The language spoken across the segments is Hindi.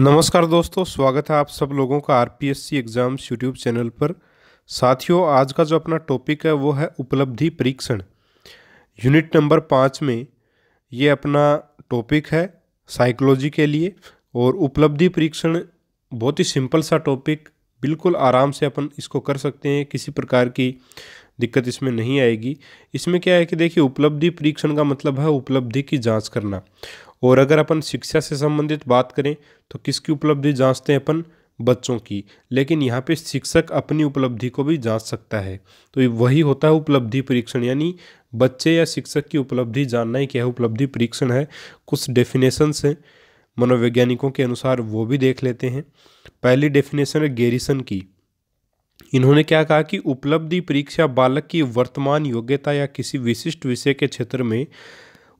नमस्कार दोस्तों स्वागत है आप सब लोगों का R P S C exams YouTube channel पर साथियों आज का जो अपना टॉपिक है वो है उपलब्धि परीक्षण यूनिट नंबर पाँच में ये अपना टॉपिक है साइकोलॉजी के लिए और उपलब्धि परीक्षण बहुत ही सिंपल सा टॉपिक बिल्कुल आराम से अपन इसको कर सकते हैं किसी प्रकार की दिक्कत इसमें नहीं आएगी इसमें क्या है कि देखिए उपलब्धि परीक्षण का मतलब है उपलब्धि की जांच करना और अगर अपन शिक्षा से संबंधित बात करें तो किसकी उपलब्धि जांचते हैं अपन बच्चों की लेकिन यहाँ पे शिक्षक अपनी उपलब्धि को भी जांच सकता है तो वही होता है उपलब्धि परीक्षण यानी बच्चे या शिक्षक की उपलब्धि जानना ही क्या है उपलब्धि परीक्षण है कुछ डेफिनेशन हैं मनोवैज्ञानिकों के अनुसार वो भी देख लेते हैं पहली डेफिनेशन है गेरिसन की इन्होंने क्या कहा कि उपलब्धि परीक्षा बालक की वर्तमान योग्यता या किसी विशिष्ट विषय के क्षेत्र में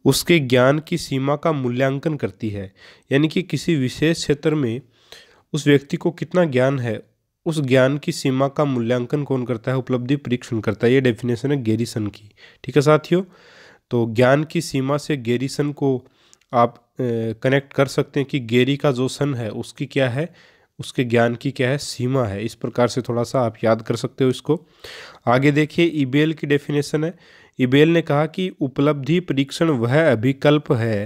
उसके ज्ञान की सीमा का मूल्यांकन करती है यानी कि किसी विशेष क्षेत्र में उस व्यक्ति को कितना ज्ञान है उस ज्ञान की सीमा का मूल्यांकन कौन करता है उपलब्धि परीक्षण करता है ये डेफिनेशन है गेरिसन की ठीक है साथियों तो ज्ञान की सीमा से गेरिसन को आप कनेक्ट कर सकते हैं कि गेरी का जो सन है उसकी क्या है उसके ज्ञान की क्या है सीमा है इस प्रकार से थोड़ा सा आप याद कर सकते हो इसको आगे देखिए ईबेल e की डेफिनेशन है इबेल ने कहा कि उपलब्धि परीक्षण वह अभिकल्प है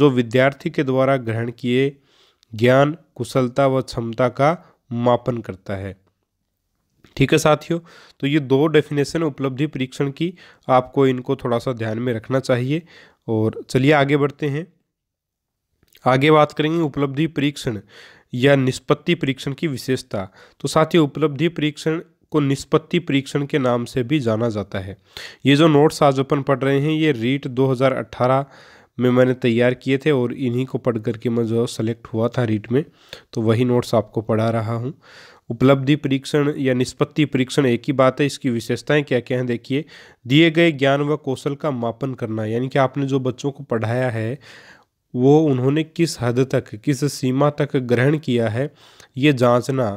जो विद्यार्थी के द्वारा ग्रहण किए ज्ञान कुशलता व क्षमता का मापन करता है ठीक है साथियों तो ये दो डेफिनेशन उपलब्धि परीक्षण की आपको इनको थोड़ा सा ध्यान में रखना चाहिए और चलिए आगे बढ़ते हैं आगे बात करेंगे उपलब्धि परीक्षण या निष्पत्ति परीक्षण की विशेषता तो साथ ही उपलब्धि परीक्षण को निष्पत्ति परीक्षण के नाम से भी जाना जाता है ये जो नोट्स आज अपन पढ़ रहे हैं ये रीट 2018 में मैंने तैयार किए थे और इन्हीं को पढ़ करके मैं जो सेलेक्ट हुआ था रीट में तो वही नोट्स आपको पढ़ा रहा हूँ उपलब्धि परीक्षण या निष्पत्ति परीक्षण एक ही बात है इसकी विशेषताएं क्या क्या हैं देखिए दिए गए ज्ञान व कौशल का मापन करना यानी कि आपने जो बच्चों को पढ़ाया है वो उन्होंने किस हद तक किस सीमा तक ग्रहण किया है ये जांचना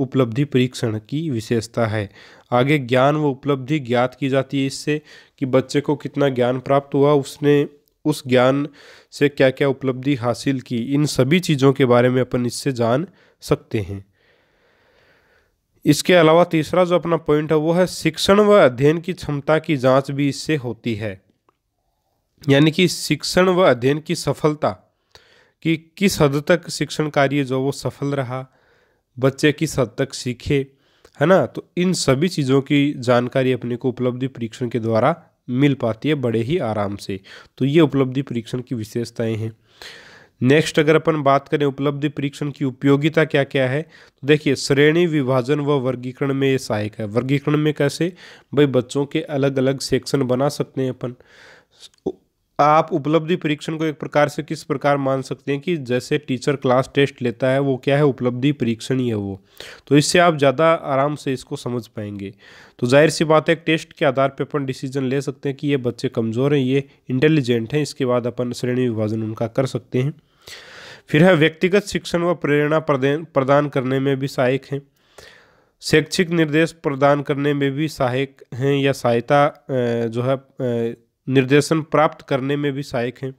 उपलब्धि परीक्षण की विशेषता है आगे ज्ञान व उपलब्धि ज्ञात की जाती है इससे कि बच्चे को कितना ज्ञान प्राप्त हुआ उसने उस ज्ञान से क्या क्या उपलब्धि हासिल की इन सभी चीज़ों के बारे में अपन इससे जान सकते हैं इसके अलावा तीसरा जो अपना पॉइंट है वो है शिक्षण व अध्ययन की क्षमता की जांच भी इससे होती है यानी कि शिक्षण व अध्ययन की सफलता कि किस हद तक शिक्षण कार्य जो वो सफल रहा बच्चे किस हद तक सीखे है ना तो इन सभी चीज़ों की जानकारी अपने को उपलब्धि परीक्षण के द्वारा मिल पाती है बड़े ही आराम से तो ये उपलब्धि परीक्षण की विशेषताएं हैं नेक्स्ट अगर अपन बात करें उपलब्धि परीक्षण की उपयोगिता क्या क्या है तो देखिए श्रेणी विभाजन व वर्गीकरण में ये सहायक है वर्गीकरण में कैसे भाई बच्चों के अलग अलग सेक्शन बना सकते हैं अपन आप उपलब्धि परीक्षण को एक प्रकार से किस प्रकार मान सकते हैं कि जैसे टीचर क्लास टेस्ट लेता है वो क्या है उपलब्धि परीक्षण ही है वो तो इससे आप ज़्यादा आराम से इसको समझ पाएंगे तो जाहिर सी बात है टेस्ट के आधार पर अपन डिसीजन ले सकते हैं कि ये बच्चे कमज़ोर हैं ये इंटेलिजेंट हैं इसके बाद अपन श्रेणी विभाजन उनका कर सकते हैं फिर है व्यक्तिगत शिक्षण व प्रेरणा प्रदान करने में भी सहायक हैं शैक्षिक निर्देश प्रदान करने में भी सहायक हैं या सहायता जो है निर्देशन प्राप्त करने में भी सहायक हैं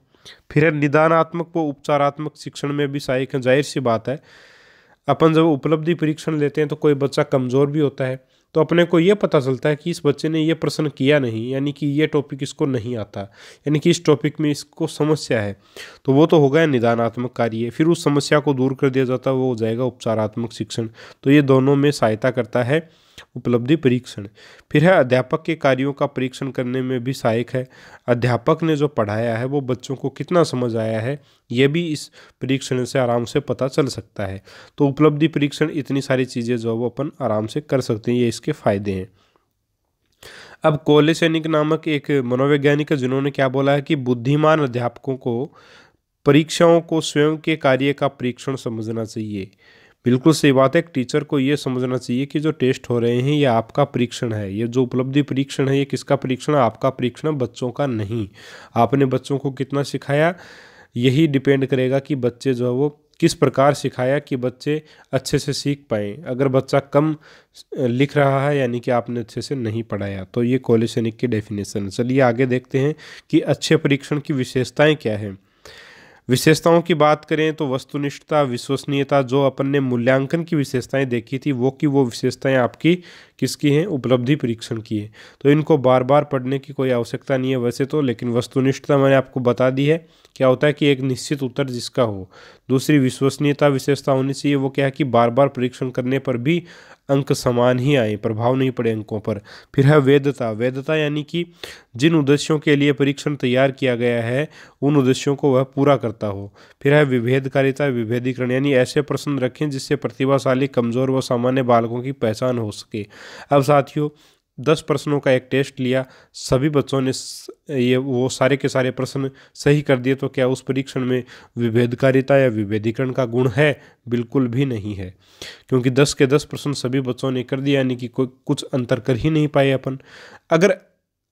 फिर है निदानात्मक व उपचारात्मक शिक्षण में भी सहायक हैं जाहिर सी बात है अपन जब उपलब्धि परीक्षण लेते हैं तो कोई बच्चा कमज़ोर भी होता है तो अपने को ये पता चलता है कि इस बच्चे ने ये प्रश्न किया नहीं यानी कि ये टॉपिक इसको नहीं आता यानी कि इस टॉपिक में इसको समस्या है तो वो तो हो गया निदानात्मक कार्य फिर उस समस्या को दूर कर दिया जाता है वो हो जाएगा उपचारात्मक शिक्षण तो ये दोनों में सहायता करता है उपलब्धि परीक्षण फिर है अध्यापक के कार्यों का परीक्षण करने में भी सहायक है अध्यापक ने जो पढ़ाया है वो बच्चों को कितना समझ आया है ये भी इस परीक्षण से आराम से पता चल सकता है तो उपलब्धि परीक्षण इतनी सारी चीज़ें जो वो अपन आराम से कर सकते हैं ये इसके फ़ायदे हैं अब कोले सैनिक नामक एक मनोवैज्ञानिक है जिन्होंने क्या बोला है कि बुद्धिमान अध्यापकों को परीक्षाओं को स्वयं के कार्य का परीक्षण समझना चाहिए बिल्कुल सही बात है एक टीचर को ये समझना चाहिए कि जो टेस्ट हो रहे हैं ये आपका परीक्षण है ये जो उपलब्धि परीक्षण है ये किसका परीक्षण है आपका परीक्षण बच्चों का नहीं आपने बच्चों को कितना सिखाया यही डिपेंड करेगा कि बच्चे जो है वो किस प्रकार सिखाया कि बच्चे अच्छे से सीख पाएँ अगर बच्चा कम लिख रहा है यानी कि आपने अच्छे से नहीं पढ़ाया तो ये कोलेसनिक की डेफिनेशन चलिए आगे देखते हैं कि अच्छे परीक्षण की विशेषताएं क्या हैं विशेषताओं की बात करें तो वस्तुनिष्ठता विश्वसनीयता जो अपन ने मूल्यांकन की विशेषताएं देखी थी वो कि वो विशेषताएं आपकी किसकी हैं उपलब्धि परीक्षण की है तो इनको बार बार पढ़ने की कोई आवश्यकता नहीं है वैसे तो लेकिन वस्तुनिष्ठता मैंने आपको बता दी है क्या होता है कि एक निश्चित उत्तर जिसका हो दूसरी विश्वसनीयता विशेषता होनी चाहिए वो क्या है कि बार बार परीक्षण करने पर भी अंक समान ही आए प्रभाव नहीं पड़े अंकों पर फिर है वैधता वैधता यानी कि जिन उद्देश्यों के लिए परीक्षण तैयार किया गया है उन उद्देश्यों को वह पूरा करता हो फिर है विभेदकारिता विभेदीकरण यानी ऐसे प्रश्न रखें जिससे प्रतिभाशाली कमजोर व सामान्य बालकों की पहचान हो सके अब साथियों दस प्रश्नों का एक टेस्ट लिया सभी बच्चों ने ये वो सारे के सारे प्रश्न सही कर दिए तो क्या उस परीक्षण में विभेदकारिता या विभेदीकरण का गुण है बिल्कुल भी नहीं है क्योंकि दस के दस प्रश्न सभी बच्चों ने कर दिए यानी कि कोई कुछ अंतर कर ही नहीं पाए अपन अगर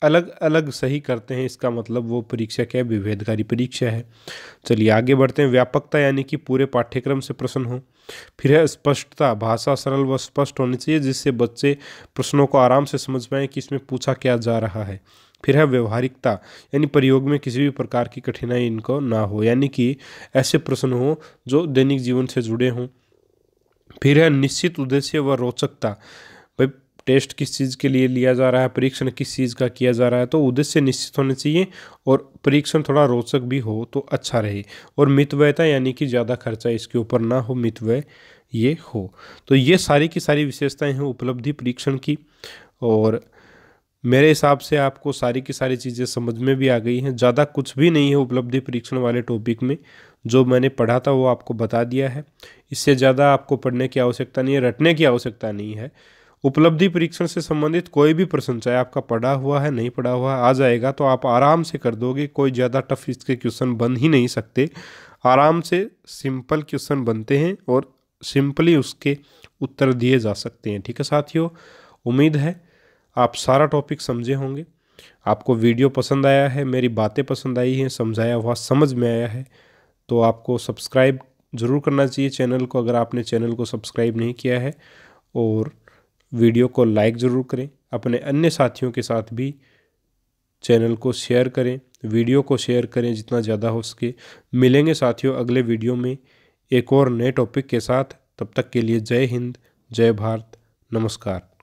अलग अलग सही करते हैं इसका मतलब वो परीक्षा क्या है विभेदकारी परीक्षा है चलिए आगे बढ़ते हैं व्यापकता यानी कि पूरे पाठ्यक्रम से प्रश्न हो फिर है स्पष्टता भाषा सरल व स्पष्ट होनी चाहिए जिससे बच्चे प्रश्नों को आराम से समझ पाएँ कि इसमें पूछा क्या जा रहा है फिर है व्यवहारिकता यानी प्रयोग में किसी भी प्रकार की कठिनाई इनको ना हो यानी कि ऐसे प्रश्न हों जो दैनिक जीवन से जुड़े हों फिर है निश्चित उद्देश्य व रोचकता टेस्ट किस चीज़ के लिए लिया जा रहा है परीक्षण किस चीज़ का किया जा रहा है तो उद्देश्य निश्चित होने चाहिए और परीक्षण थोड़ा रोचक भी हो तो अच्छा रहे और मितव्ययता यानी कि ज़्यादा खर्चा इसके ऊपर ना हो मितव्यय ये हो तो ये सारी की सारी विशेषताएँ हैं उपलब्धि परीक्षण की और मेरे हिसाब से आपको सारी की सारी चीज़ें समझ में भी आ गई हैं ज़्यादा कुछ भी नहीं है उपलब्धि परीक्षण वाले टॉपिक में जो मैंने पढ़ा था वो आपको बता दिया है इससे ज़्यादा आपको पढ़ने की आवश्यकता नहीं है रटने की आवश्यकता नहीं है उपलब्धि परीक्षण से संबंधित कोई भी प्रश्न चाहे आपका पढ़ा हुआ है नहीं पढ़ा हुआ है आ जाएगा तो आप आराम से कर दोगे कोई ज़्यादा टफ इसके क्वेश्चन बन ही नहीं सकते आराम से सिंपल क्वेश्चन बनते हैं और सिंपली उसके उत्तर दिए जा सकते हैं ठीक है साथियों उम्मीद है आप सारा टॉपिक समझे होंगे आपको वीडियो पसंद आया है मेरी बातें पसंद आई हैं समझाया हुआ समझ में आया है तो आपको सब्सक्राइब ज़रूर करना चाहिए चैनल को अगर आपने चैनल को सब्सक्राइब नहीं किया है और वीडियो को लाइक ज़रूर करें अपने अन्य साथियों के साथ भी चैनल को शेयर करें वीडियो को शेयर करें जितना ज़्यादा हो सके मिलेंगे साथियों अगले वीडियो में एक और नए टॉपिक के साथ तब तक के लिए जय हिंद जय भारत नमस्कार